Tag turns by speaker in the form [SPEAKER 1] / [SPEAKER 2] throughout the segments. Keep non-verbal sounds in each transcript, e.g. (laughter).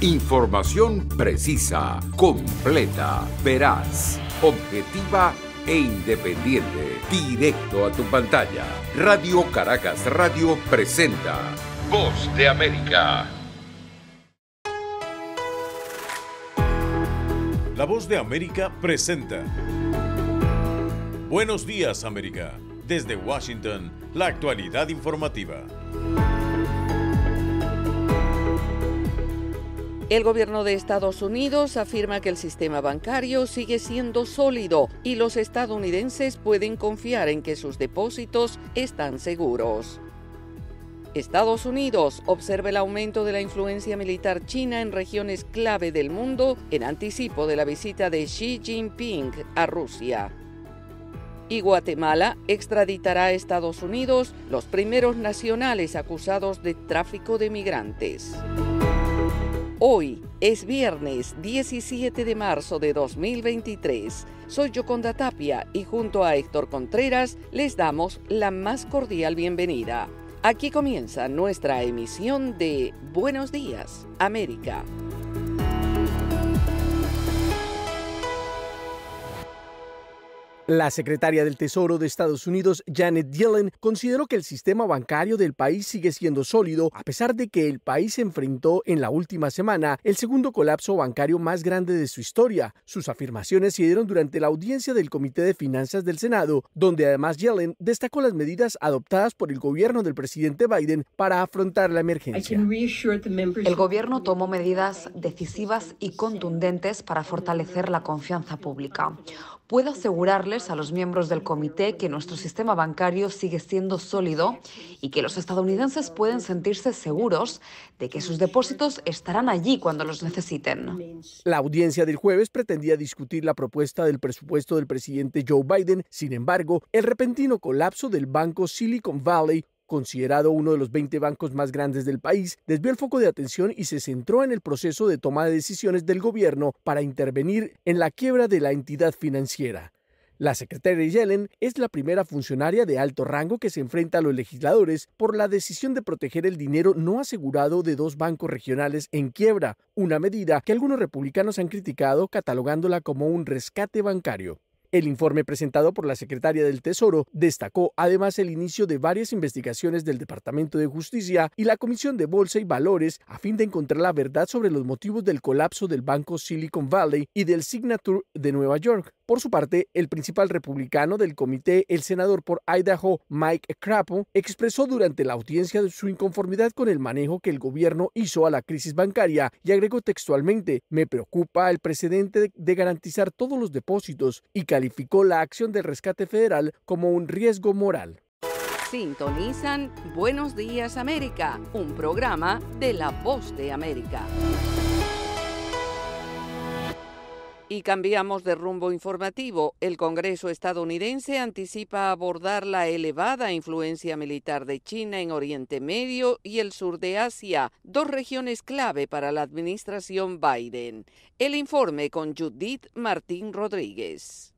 [SPEAKER 1] Información precisa, completa, veraz, objetiva e independiente. Directo a tu pantalla. Radio Caracas Radio presenta Voz de América. La Voz de América presenta. Buenos días América. Desde Washington, la actualidad informativa.
[SPEAKER 2] El gobierno de Estados Unidos afirma que el sistema bancario sigue siendo sólido y los estadounidenses pueden confiar en que sus depósitos están seguros. Estados Unidos observa el aumento de la influencia militar china en regiones clave del mundo en anticipo de la visita de Xi Jinping a Rusia. Y Guatemala extraditará a Estados Unidos los primeros nacionales acusados de tráfico de migrantes. Hoy es viernes 17 de marzo de 2023. Soy Yoconda Tapia y junto a Héctor Contreras les damos la más cordial bienvenida. Aquí comienza nuestra emisión de Buenos Días, América.
[SPEAKER 3] La secretaria del Tesoro de Estados Unidos, Janet Yellen, consideró que el sistema bancario del país sigue siendo sólido, a pesar de que el país enfrentó en la última semana el segundo colapso bancario más grande de su historia. Sus afirmaciones se dieron durante la audiencia del Comité de Finanzas del Senado, donde además Yellen destacó las medidas adoptadas por el gobierno del presidente Biden para afrontar la emergencia.
[SPEAKER 4] El gobierno tomó medidas decisivas y contundentes para fortalecer la confianza pública. Puedo asegurarles a los miembros del comité que nuestro sistema bancario sigue siendo sólido y que los estadounidenses pueden sentirse seguros de que sus depósitos estarán allí cuando los necesiten.
[SPEAKER 3] La audiencia del jueves pretendía discutir la propuesta del presupuesto del presidente Joe Biden. Sin embargo, el repentino colapso del banco Silicon Valley considerado uno de los 20 bancos más grandes del país, desvió el foco de atención y se centró en el proceso de toma de decisiones del gobierno para intervenir en la quiebra de la entidad financiera. La secretaria Yellen es la primera funcionaria de alto rango que se enfrenta a los legisladores por la decisión de proteger el dinero no asegurado de dos bancos regionales en quiebra, una medida que algunos republicanos han criticado catalogándola como un rescate bancario. El informe presentado por la secretaria del Tesoro destacó además el inicio de varias investigaciones del Departamento de Justicia y la Comisión de Bolsa y Valores a fin de encontrar la verdad sobre los motivos del colapso del banco Silicon Valley y del Signature de Nueva York. Por su parte, el principal republicano del comité, el senador por Idaho, Mike Crapo, expresó durante la audiencia su inconformidad con el manejo que el gobierno hizo a la crisis bancaria y agregó textualmente, me preocupa el precedente de garantizar todos los depósitos y calificó la acción del rescate federal como un riesgo moral.
[SPEAKER 2] Sintonizan Buenos Días América, un programa de La Voz de América. Y cambiamos de rumbo informativo. El Congreso estadounidense anticipa abordar la elevada influencia militar de China en Oriente Medio y el sur de Asia, dos regiones clave para la administración Biden. El informe con Judith Martín Rodríguez.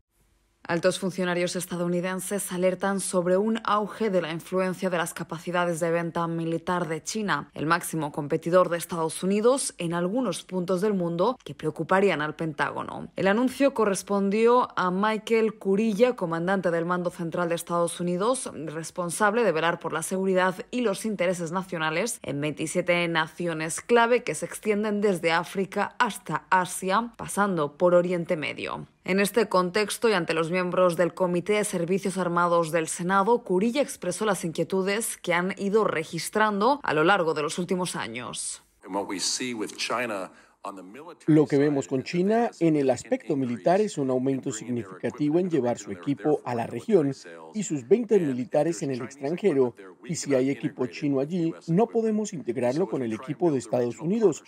[SPEAKER 4] Altos funcionarios estadounidenses alertan sobre un auge de la influencia de las capacidades de venta militar de China, el máximo competidor de Estados Unidos en algunos puntos del mundo que preocuparían al Pentágono. El anuncio correspondió a Michael Curilla, comandante del Mando Central de Estados Unidos, responsable de velar por la seguridad y los intereses nacionales en 27 naciones clave que se extienden desde África hasta Asia, pasando por Oriente Medio. En este contexto y ante los miembros del Comité de Servicios Armados del Senado, Curilla expresó las inquietudes que han ido registrando a lo largo de los últimos años.
[SPEAKER 3] Lo que vemos con China en el aspecto militar es un aumento significativo en llevar su equipo a la región y sus 20 militares en el extranjero. Y si hay equipo chino allí, no podemos integrarlo con el equipo de Estados Unidos.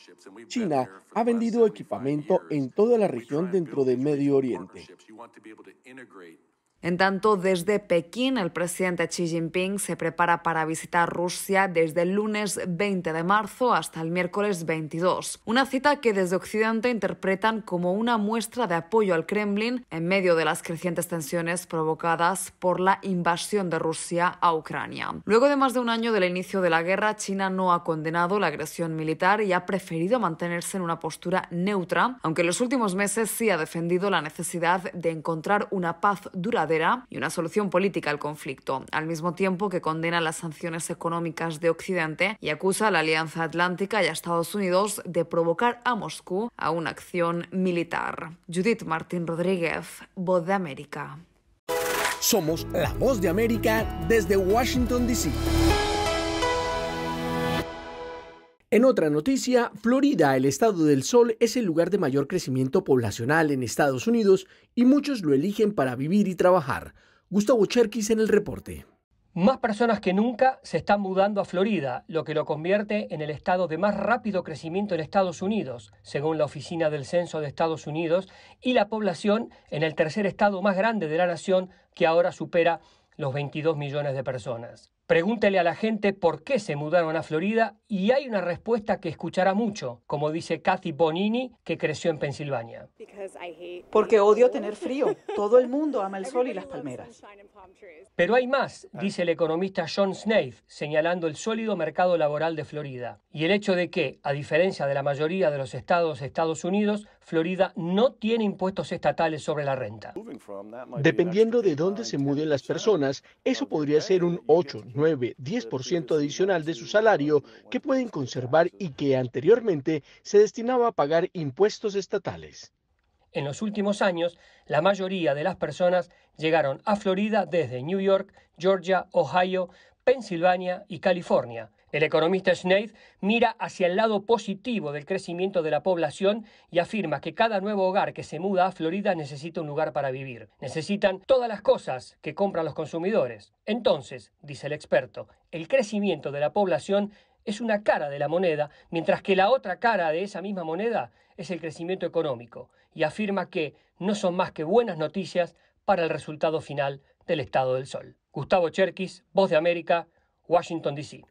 [SPEAKER 3] China ha vendido equipamiento en toda la región dentro del Medio Oriente.
[SPEAKER 4] En tanto, desde Pekín, el presidente Xi Jinping se prepara para visitar Rusia desde el lunes 20 de marzo hasta el miércoles 22. Una cita que desde Occidente interpretan como una muestra de apoyo al Kremlin en medio de las crecientes tensiones provocadas por la invasión de Rusia a Ucrania. Luego de más de un año del inicio de la guerra, China no ha condenado la agresión militar y ha preferido mantenerse en una postura neutra, aunque en los últimos meses sí ha defendido la necesidad de encontrar una paz duradera y una solución política al conflicto, al mismo tiempo que condena las sanciones económicas de Occidente y acusa a la Alianza Atlántica y a Estados Unidos de provocar a Moscú a una acción militar. Judith Martín Rodríguez, Voz de América.
[SPEAKER 3] Somos la Voz de América desde Washington, D.C. En otra noticia, Florida, el estado del sol, es el lugar de mayor crecimiento poblacional en Estados Unidos y muchos lo eligen para vivir y trabajar. Gustavo Cherkis en el reporte.
[SPEAKER 5] Más personas que nunca se están mudando a Florida, lo que lo convierte en el estado de más rápido crecimiento en Estados Unidos, según la Oficina del Censo de Estados Unidos, y la población en el tercer estado más grande de la nación, que ahora supera los 22 millones de personas. Pregúntele a la gente por qué se mudaron a Florida y hay una respuesta que escuchará mucho, como dice Kathy Bonini, que creció en Pensilvania. Porque odio tener frío. (laughs) Todo el mundo ama el sol y las palmeras. Pero hay más, ah. dice el economista John Snaith, señalando el sólido mercado laboral de Florida y el hecho de que, a diferencia de la mayoría de los estados de Estados Unidos, Florida no tiene impuestos estatales sobre la renta.
[SPEAKER 3] Dependiendo de dónde se muden las personas, eso podría ser un 8, 9, 10% adicional de su salario que pueden conservar y que anteriormente se destinaba
[SPEAKER 5] a pagar impuestos estatales. En los últimos años, la mayoría de las personas llegaron a Florida desde New York, Georgia, Ohio, Pensilvania y California. El economista Schneid mira hacia el lado positivo del crecimiento de la población y afirma que cada nuevo hogar que se muda a Florida necesita un lugar para vivir. Necesitan todas las cosas que compran los consumidores. Entonces, dice el experto, el crecimiento de la población es una cara de la moneda, mientras que la otra cara de esa misma moneda es el crecimiento económico, y afirma que no son más que buenas noticias para el resultado final del Estado del Sol. Gustavo Cherkis, Voz de América, Washington, D.C.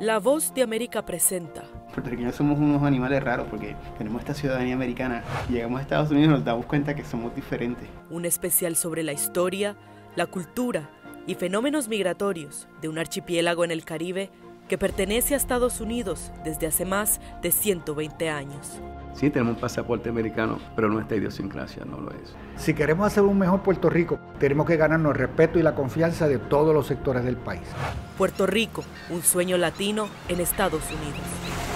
[SPEAKER 5] La Voz de América presenta. Puertorriqueños somos unos animales raros porque tenemos esta ciudadanía americana. Llegamos a Estados Unidos y nos damos cuenta que somos diferentes.
[SPEAKER 6] Un especial sobre la historia, la cultura y fenómenos migratorios de un archipiélago en el Caribe que pertenece a Estados Unidos desde hace más de 120 años.
[SPEAKER 3] Sí, tenemos un pasaporte americano, pero nuestra idiosincrasia no lo es.
[SPEAKER 7] Si queremos hacer un mejor Puerto Rico, tenemos que ganarnos el respeto y la confianza de todos los sectores del país. Puerto
[SPEAKER 6] Rico, un sueño latino en Estados Unidos.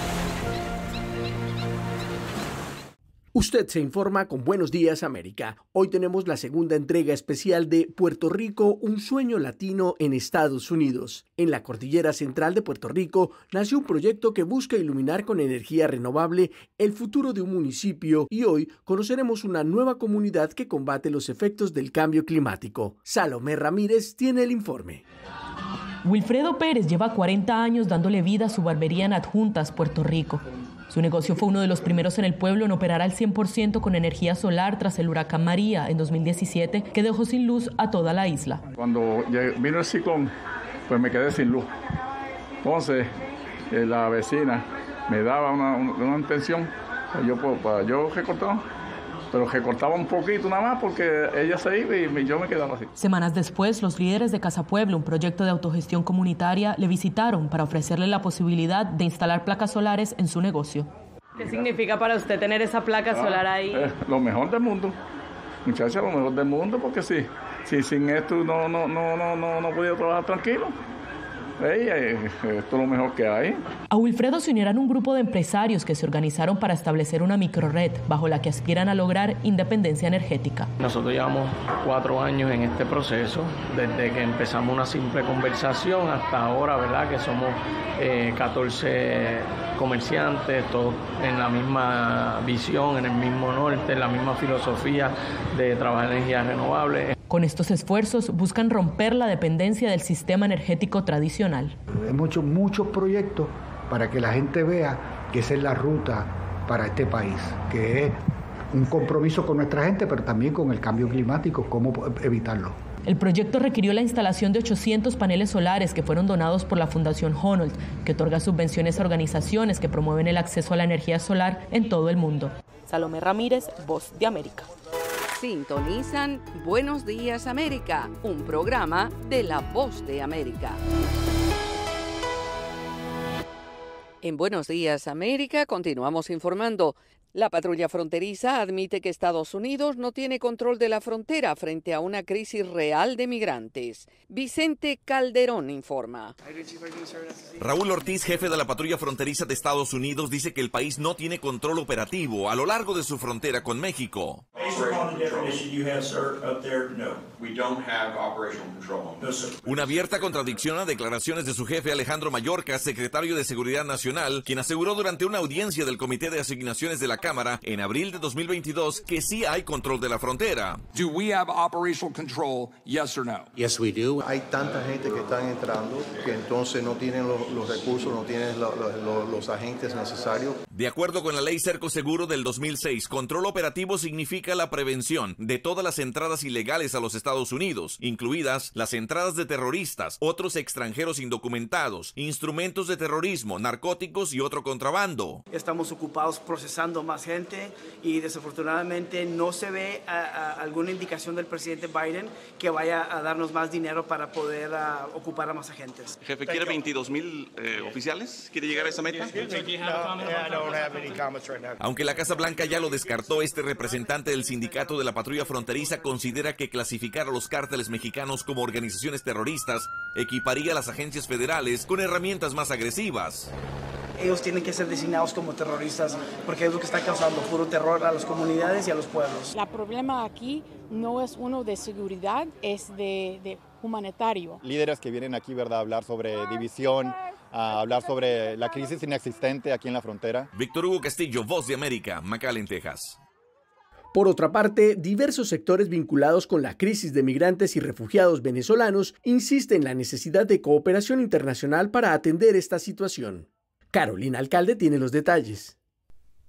[SPEAKER 3] Usted se informa con Buenos Días América. Hoy tenemos la segunda entrega especial de Puerto Rico, un sueño latino en Estados Unidos. En la cordillera central de Puerto Rico nació un proyecto que busca iluminar con energía renovable el futuro de un municipio y hoy conoceremos una nueva comunidad que combate los efectos del cambio climático. Salomé Ramírez tiene el informe.
[SPEAKER 6] Wilfredo Pérez lleva 40 años dándole vida a su barbería en Adjuntas, Puerto Rico. Su negocio fue uno de los primeros en el pueblo en operar al 100% con energía solar tras el huracán María en 2017, que dejó sin luz a toda la isla.
[SPEAKER 3] Cuando vino el ciclón, pues me quedé sin luz. Entonces, eh, la vecina me daba una, una, intención, yo, pues, yo recortaba pero que cortaba un poquito nada más porque ella se iba y yo me quedaba así.
[SPEAKER 6] Semanas después, los líderes de Casa Pueblo, un proyecto de autogestión comunitaria, le visitaron para ofrecerle la posibilidad de instalar placas solares en su negocio. ¿Qué significa para usted tener esa placa ah, solar ahí? Eh,
[SPEAKER 3] lo mejor del mundo. Muchacha, lo mejor del mundo porque sí, sí sin esto no, no, no, no, no, no podía trabajar tranquilo esto es lo mejor que hay.
[SPEAKER 6] A Wilfredo se unirán un grupo de empresarios que se organizaron para establecer una microred bajo la que aspiran a lograr independencia energética.
[SPEAKER 3] Nosotros llevamos cuatro años en este proceso, desde que empezamos una simple conversación hasta ahora, ¿verdad? Que somos 14 eh, comerciantes, todos en la misma visión, en el mismo norte, en la misma filosofía de trabajar en energías
[SPEAKER 7] renovables, con
[SPEAKER 6] estos esfuerzos buscan romper la dependencia del sistema energético tradicional.
[SPEAKER 7] Hemos hecho muchos proyectos para que la gente vea que esa es la ruta para este país, que es un compromiso con nuestra gente, pero también con el cambio climático, cómo evitarlo.
[SPEAKER 6] El proyecto requirió la instalación de 800 paneles solares que fueron donados por la Fundación Honold, que otorga subvenciones a organizaciones que promueven el acceso a la energía solar en todo el mundo.
[SPEAKER 2] Salomé Ramírez, Voz de América. Sintonizan Buenos Días América, un programa de La Voz de América. En Buenos Días América continuamos informando la patrulla fronteriza admite que Estados Unidos no tiene control de la frontera frente a una crisis real de migrantes. Vicente Calderón informa.
[SPEAKER 1] Raúl Ortiz, jefe de la patrulla fronteriza de Estados Unidos, dice que el país no tiene control operativo a lo largo de su frontera con México. Una abierta contradicción a declaraciones de su jefe Alejandro Mallorca, secretario de Seguridad Nacional, quien aseguró durante una audiencia del Comité de Asignaciones de la Cámara en abril de 2022 que sí hay control de la frontera.
[SPEAKER 7] no? Hay tanta gente que están entrando que entonces
[SPEAKER 5] no tienen los, recursos, no tienen los, los agentes necesarios.
[SPEAKER 1] De acuerdo con la ley Cerco Seguro del 2006, control operativo significa la prevención de todas las entradas ilegales a los Estados Unidos, incluidas las entradas de terroristas, otros extranjeros indocumentados, instrumentos de terrorismo, narcóticos y otro contrabando.
[SPEAKER 3] Estamos ocupados procesando más más gente y desafortunadamente no se ve alguna indicación del presidente Biden que vaya a darnos más dinero para poder ocupar a más agentes. Jefe, ¿quiere
[SPEAKER 1] 22 mil eh, oficiales? ¿Quiere llegar a esa meta? Aunque la Casa Blanca ya lo descartó, este representante del sindicato de la patrulla fronteriza considera que clasificar a los cárteles mexicanos como organizaciones terroristas equiparía a las agencias federales con herramientas más agresivas
[SPEAKER 3] ellos tienen que ser designados como terroristas porque es lo que está causando puro terror a las comunidades y a los pueblos.
[SPEAKER 8] El problema aquí no es uno de seguridad, es de, humanitario.
[SPEAKER 1] Líderes que vienen aquí, ¿verdad?, a hablar sobre división, a hablar sobre la crisis inexistente aquí en la frontera. Víctor Hugo Castillo, Voz de América, McAllen, Texas.
[SPEAKER 3] Por otra parte, diversos sectores vinculados con la crisis de migrantes y refugiados venezolanos insisten en la necesidad de cooperación internacional para atender esta situación. Carolina Alcalde tiene los detalles.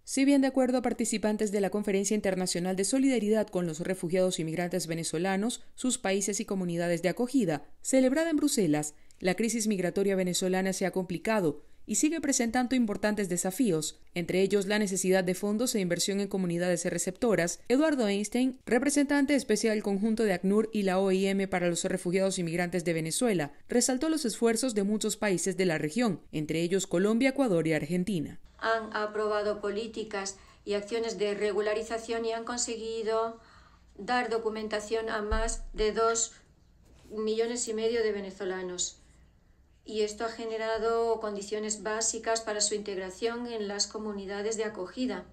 [SPEAKER 9] Si bien de acuerdo a participantes de la Conferencia Internacional de Solidaridad con los Refugiados y Migrantes Venezolanos, sus países y comunidades de acogida, celebrada en Bruselas, la crisis migratoria venezolana se ha complicado y sigue presentando importantes desafíos, entre ellos la necesidad de fondos e inversión en comunidades receptoras, Eduardo Einstein, representante especial conjunto de ACNUR y la OIM para los refugiados inmigrantes de Venezuela, resaltó los esfuerzos de muchos países de la región, entre ellos Colombia, Ecuador y Argentina.
[SPEAKER 10] Han aprobado políticas y acciones de regularización y han conseguido dar documentación a más de dos millones y medio de venezolanos y esto ha generado condiciones básicas para su integración en las comunidades de acogida.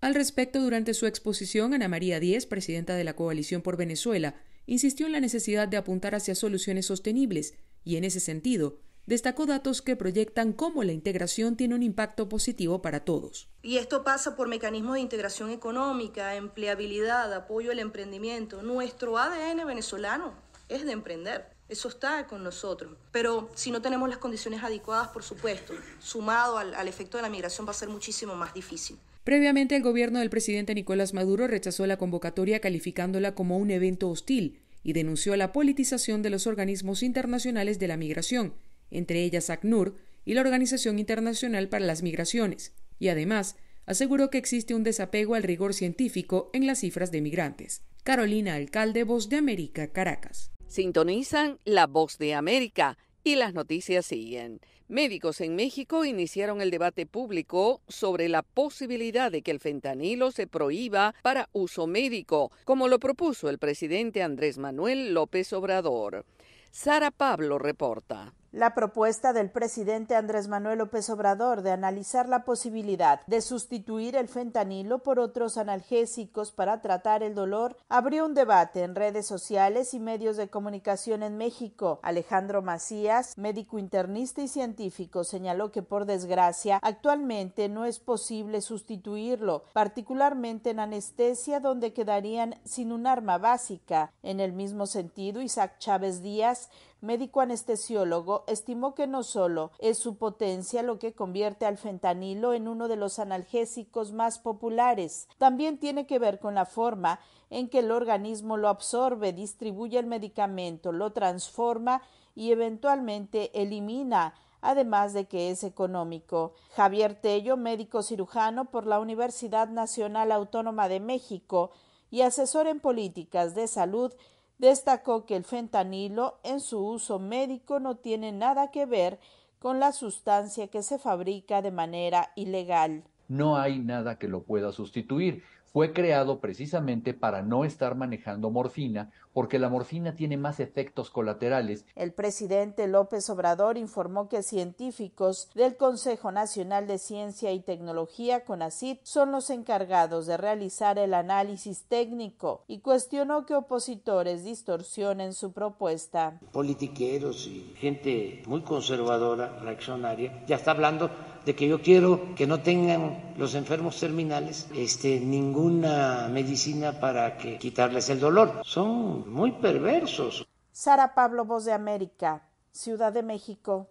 [SPEAKER 9] Al respecto, durante su exposición, Ana María Díez, presidenta de la Coalición por Venezuela, insistió en la necesidad de apuntar hacia soluciones sostenibles y, en ese sentido, destacó datos que proyectan cómo la integración tiene un impacto positivo para todos.
[SPEAKER 8] Y esto pasa por mecanismos de integración económica, empleabilidad, apoyo al emprendimiento. Nuestro ADN venezolano es de emprender. Eso está con nosotros. Pero si no tenemos las condiciones adecuadas, por supuesto, sumado al, efecto de la migración, va a ser muchísimo más difícil.
[SPEAKER 9] Previamente, el gobierno del presidente Nicolás Maduro rechazó la convocatoria calificándola como un evento hostil y denunció la politización de los organismos internacionales de la migración, entre ellas ACNUR y la Organización Internacional para las Migraciones, y además aseguró que existe un desapego al rigor científico en las cifras de migrantes. Carolina Alcalde, Voz de
[SPEAKER 2] América, Caracas. Sintonizan La Voz de América y las noticias siguen. Médicos en México iniciaron el debate público sobre la posibilidad de que el fentanilo se prohíba para uso médico, como lo propuso el presidente Andrés Manuel López Obrador. Sara Pablo reporta. La propuesta
[SPEAKER 8] del presidente Andrés Manuel López Obrador de analizar la posibilidad de sustituir el fentanilo por otros analgésicos para tratar el dolor abrió un debate en redes sociales y medios de comunicación en México. Alejandro Macías, médico internista y científico, señaló que por desgracia actualmente no es posible sustituirlo, particularmente en anestesia donde quedarían sin un arma básica. En el mismo sentido, Isaac Chávez Díaz, médico anestesiólogo, estimó que no solo es su potencia lo que convierte al fentanilo en uno de los analgésicos más populares, también tiene que ver con la forma en que el organismo lo absorbe, distribuye el medicamento, lo transforma y eventualmente elimina además de que es económico. Javier Tello, médico cirujano por la Universidad Nacional Autónoma de México y asesor en políticas de salud, Destacó que el fentanilo en su uso médico no tiene nada que ver con la sustancia que se fabrica de manera ilegal.
[SPEAKER 3] No hay nada que lo pueda sustituir fue creado precisamente para no estar manejando morfina, porque la morfina tiene más efectos colaterales.
[SPEAKER 8] El presidente López Obrador informó que científicos del Consejo Nacional de Ciencia y Tecnología, CONACYT, son los encargados de realizar el análisis técnico y cuestionó que opositores distorsionen su propuesta.
[SPEAKER 5] Politiqueros y gente muy conservadora, reaccionaria, ya está hablando de que yo quiero que no tengan los enfermos terminales este, ninguna medicina para que quitarles el dolor. Son muy perversos.
[SPEAKER 8] Sara Pablo, Voz de América, Ciudad de México.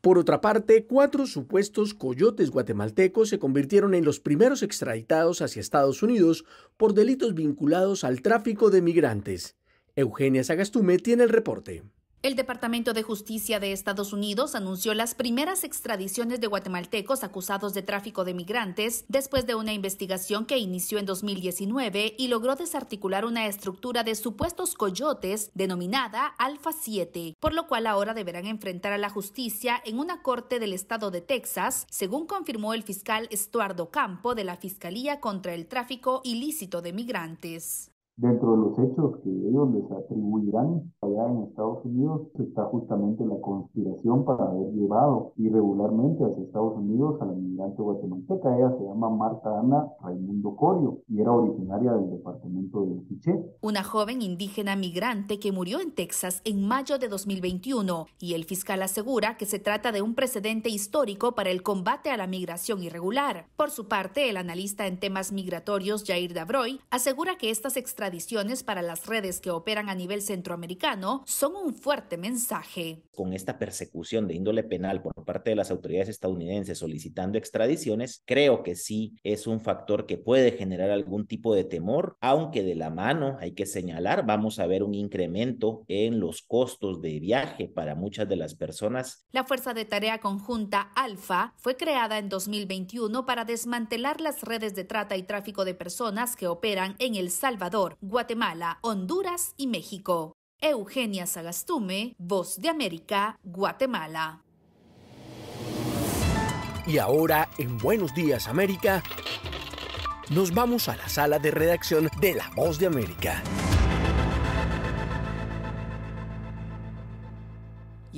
[SPEAKER 3] Por otra parte, cuatro supuestos coyotes guatemaltecos se convirtieron en los primeros extraditados hacia Estados Unidos por delitos vinculados al tráfico de migrantes. Eugenia Sagastume tiene el reporte.
[SPEAKER 10] El Departamento de Justicia de Estados Unidos anunció las primeras extradiciones de guatemaltecos acusados de tráfico de migrantes después de una investigación que inició en 2019 y logró desarticular una estructura de supuestos coyotes denominada Alfa 7, por lo cual ahora deberán enfrentar a la justicia en una corte del estado de Texas, según confirmó el fiscal Estuardo Campo de la Fiscalía contra el Tráfico Ilícito de Migrantes.
[SPEAKER 5] Dentro de los hechos que ellos
[SPEAKER 4] les atribuirán allá en Estados Unidos está justamente la conspiración para haber llevado irregularmente a Estados Unidos a la migrante guatemalteca. Ella se llama Marta Ana Raimundo Corio y era originaria del departamento de Quiché.
[SPEAKER 10] Una joven indígena migrante que murió en Texas en mayo de 2021 y el fiscal asegura que se trata de un precedente histórico para el combate a la migración irregular. Por su parte, el analista en temas migratorios Jair Davroy asegura que estas extradiciones extradiciones para las redes que operan a nivel centroamericano son un fuerte mensaje.
[SPEAKER 1] Con esta persecución de índole penal por parte de las autoridades estadounidenses solicitando extradiciones, creo que sí es un factor que puede generar algún tipo de temor, aunque de la mano hay que señalar, vamos a ver un incremento en los costos de viaje para muchas de las personas.
[SPEAKER 10] La Fuerza de Tarea Conjunta Alfa fue creada en 2021 para desmantelar las redes de trata y tráfico de personas que operan en El Salvador Guatemala, Honduras y México. Eugenia Sagastume, Voz de América, Guatemala.
[SPEAKER 3] Y ahora, en Buenos Días América, nos vamos a la sala de redacción de La Voz de América.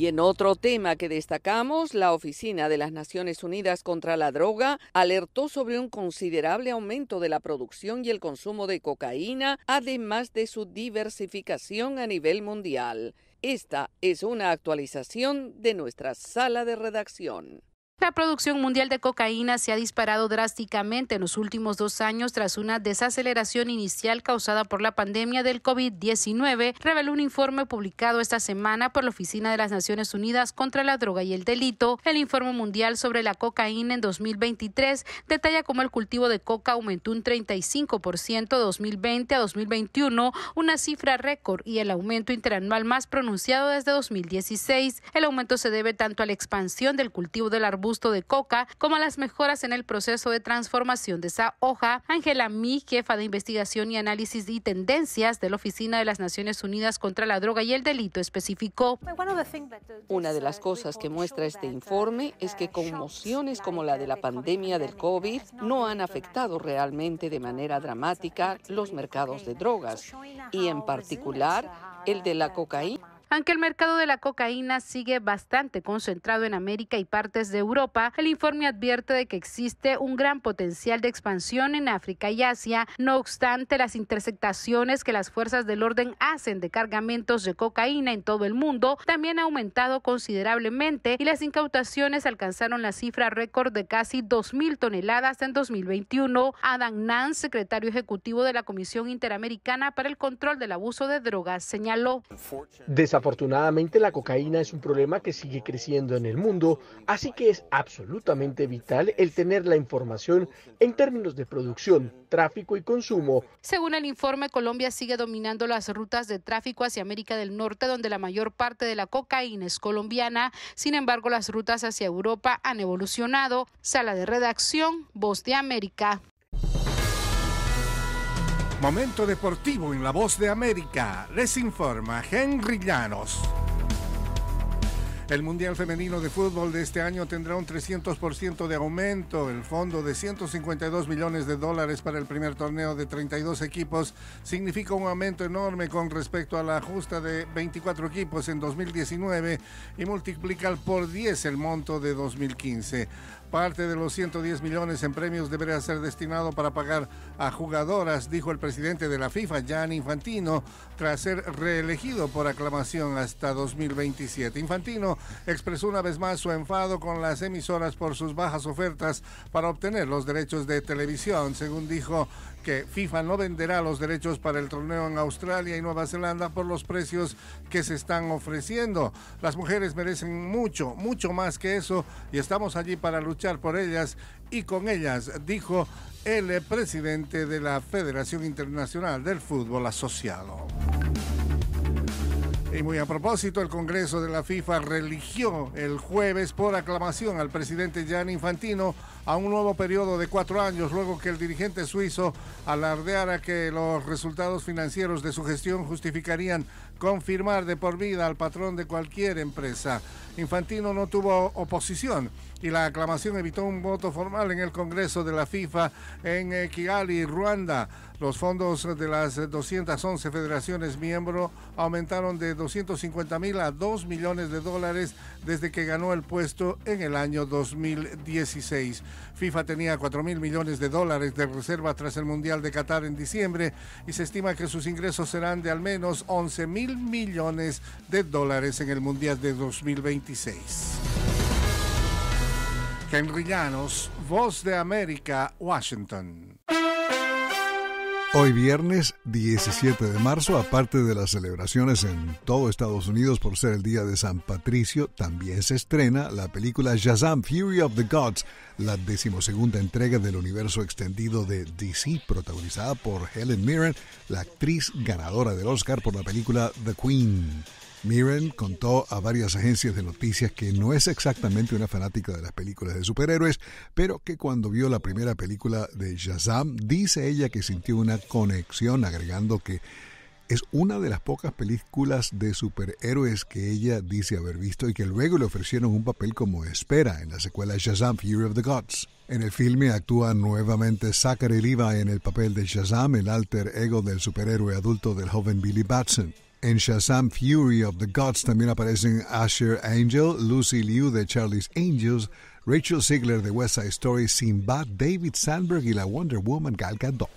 [SPEAKER 2] Y en otro tema que destacamos, la Oficina de las Naciones Unidas contra la Droga alertó sobre un considerable aumento de la producción y el consumo de cocaína, además de su diversificación a nivel mundial. Esta es una actualización de nuestra sala de redacción.
[SPEAKER 11] La producción mundial de cocaína se ha disparado drásticamente en los últimos dos años tras una desaceleración inicial causada por la pandemia del COVID-19, reveló un informe publicado esta semana por la Oficina de las Naciones Unidas contra la Droga y el Delito. El informe mundial sobre la cocaína en 2023 detalla cómo el cultivo de coca aumentó un 35% de 2020 a 2021, una cifra récord y el aumento interanual más pronunciado desde 2016. El aumento se debe tanto a la expansión del cultivo del arbusto de coca, como las mejoras en el proceso de transformación de esa hoja, Ángela Mi, jefa de investigación y análisis y tendencias de la Oficina de las Naciones Unidas contra la Droga y el Delito, especificó.
[SPEAKER 2] Una de las cosas que muestra este informe es que conmociones como la de la pandemia del COVID no han afectado realmente de manera dramática los mercados de drogas y en particular el de la cocaína aunque el mercado de la cocaína sigue bastante concentrado
[SPEAKER 11] en América y partes de Europa, el informe advierte de que existe un gran potencial de expansión en África y Asia. No obstante, las interceptaciones que las fuerzas del orden hacen de cargamentos de cocaína en todo el mundo también ha aumentado considerablemente y las incautaciones alcanzaron la cifra récord de casi 2.000 toneladas en 2021. Adam Nance, secretario ejecutivo de la Comisión Interamericana para el Control del Abuso de Drogas, señaló.
[SPEAKER 3] Afortunadamente, la cocaína es un problema que sigue creciendo en el mundo, así que es absolutamente vital el tener la información en términos de producción, tráfico y consumo.
[SPEAKER 11] Según el informe, Colombia sigue dominando las rutas de tráfico hacia América del Norte, donde la mayor parte de la cocaína es colombiana. Sin embargo, las rutas hacia Europa han evolucionado. Sala de redacción, Voz de América.
[SPEAKER 7] Momento deportivo en la voz de América. Les informa Henry Llanos. El Mundial Femenino de Fútbol de este año tendrá un 300% de aumento. El fondo de 152 millones de dólares para el primer torneo de 32 equipos significa un aumento enorme con respecto a la justa de 24 equipos en 2019 y multiplica por 10 el monto de 2015. Parte de los 110 millones en premios deberá ser destinado para pagar a jugadoras, dijo el presidente de la FIFA, Gianni Infantino, tras ser reelegido por aclamación hasta 2027. Infantino expresó una vez más su enfado con las emisoras por sus bajas ofertas para obtener los derechos de televisión, según dijo que FIFA no venderá los derechos para el torneo en Australia y Nueva Zelanda por los precios que se están ofreciendo. Las mujeres merecen mucho, mucho más que eso y estamos allí para luchar por ellas y con ellas, dijo el presidente de la Federación Internacional del Fútbol Asociado. Y muy a propósito, el Congreso de la FIFA religió el jueves por aclamación al presidente Jan Infantino a un nuevo periodo de cuatro años, luego que el dirigente suizo alardeara que los resultados financieros de su gestión justificarían confirmar de por vida al patrón de cualquier empresa. Infantino no tuvo oposición y la aclamación evitó un voto formal en el Congreso de la FIFA en Kigali, Ruanda. Los fondos de las 211 federaciones miembro aumentaron de 250 mil a 2 millones de dólares desde que ganó el puesto en el año 2016. FIFA tenía 4 mil millones de dólares de reserva tras el Mundial de Qatar en diciembre y se estima que sus ingresos serán de al menos 11 mil millones de dólares en el Mundial de 2026. Henry Llanos, Voz de América, Washington.
[SPEAKER 12] Hoy viernes 17 de marzo, aparte de las celebraciones en todo Estados Unidos por ser el Día de San Patricio, también se estrena la película Shazam Fury of the Gods, la decimosegunda entrega del universo extendido de DC, protagonizada por Helen Mirren, la actriz ganadora del Oscar por la película The Queen. Mirren contó a varias agencias de noticias que no es exactamente una fanática de las películas de superhéroes, pero que cuando vio la primera película de Shazam, dice ella que sintió una conexión, agregando que es una de las pocas películas de superhéroes que ella dice haber visto y que luego le ofrecieron un papel como espera en la secuela Shazam Fury of the Gods. En el filme actúa nuevamente Zachary Levi en el papel de Shazam, el alter ego del superhéroe adulto del joven Billy Batson. En Shazam Fury of the Gods también aparecen Asher Angel, Lucy Liu de Charlie's Angels, Rachel Ziegler de West Side Story, Sinbad, David Sandberg y la Wonder Woman Gal Gadot.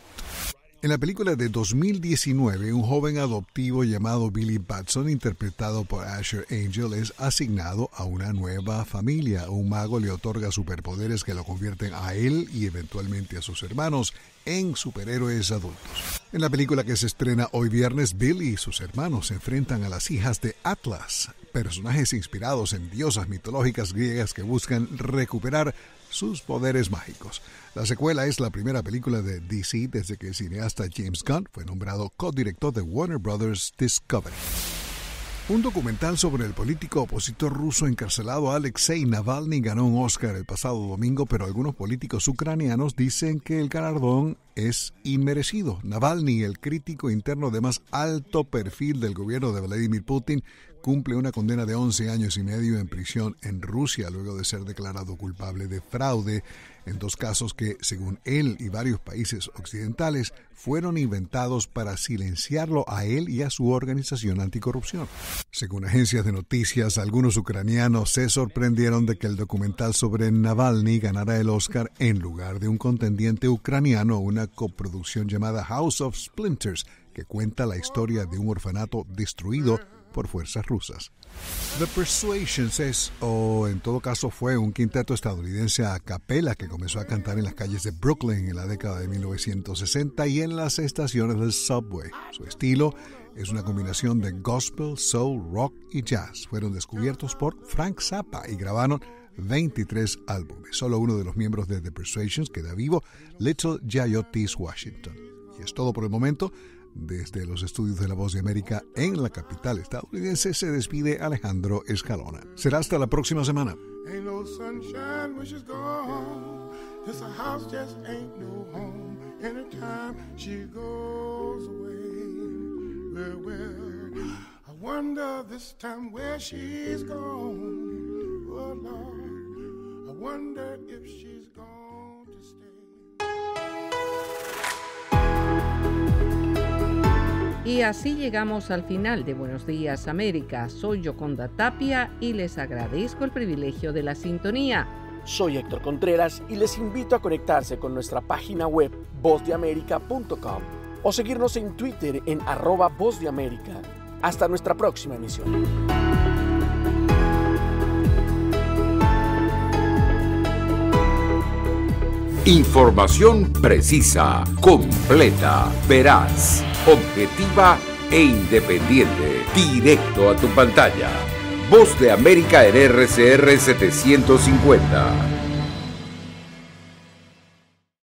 [SPEAKER 12] En la película de 2019, un joven adoptivo llamado Billy Batson, interpretado por Asher Angel, es asignado a una nueva familia. Un mago le otorga superpoderes que lo convierten a él y eventualmente a sus hermanos en superhéroes adultos. En la película que se estrena hoy viernes, Billy y sus hermanos se enfrentan a las hijas de Atlas, personajes inspirados en diosas mitológicas griegas que buscan recuperar sus poderes mágicos. La secuela es la primera película de DC desde que el cineasta James Gunn fue nombrado codirector de Warner Bros. Discovery. Un documental sobre el político opositor ruso encarcelado Alexei Navalny ganó un Oscar el pasado domingo, pero algunos políticos ucranianos dicen que el galardón es inmerecido. Navalny, el crítico interno de más alto perfil del gobierno de Vladimir Putin, cumple una condena de 11 años y medio en prisión en Rusia luego de ser declarado culpable de fraude en dos casos que, según él y varios países occidentales, fueron inventados para silenciarlo a él y a su organización anticorrupción. Según agencias de noticias, algunos ucranianos se sorprendieron de que el documental sobre Navalny ganara el Oscar en lugar de un contendiente ucraniano, una coproducción llamada House of Splinters, que cuenta la historia de un orfanato destruido por fuerzas rusas. The Persuasions es, o oh, en todo caso fue, un quinteto estadounidense a capela que comenzó a cantar en las calles de Brooklyn en la década de 1960 y en las estaciones del subway. Su estilo es una combinación de gospel, soul, rock y jazz. Fueron descubiertos por Frank Zappa y grabaron 23 álbumes. Solo uno de los miembros de The Persuasions queda vivo, Little Jayotis Washington. Y es todo por el momento. Desde los estudios de La Voz de América en la capital estadounidense se despide Alejandro Escalona. Será hasta la próxima semana.
[SPEAKER 2] Y así llegamos al final de Buenos Días América. Soy Yoconda Tapia y les agradezco el privilegio de la sintonía. Soy Héctor Contreras y les invito a conectarse con nuestra página web
[SPEAKER 3] vozdeamerica.com o seguirnos en Twitter en arroba vozdeamerica. Hasta nuestra próxima emisión.
[SPEAKER 1] Información precisa, completa, veraz objetiva e independiente, directo a tu pantalla. Voz de América en RCR 750.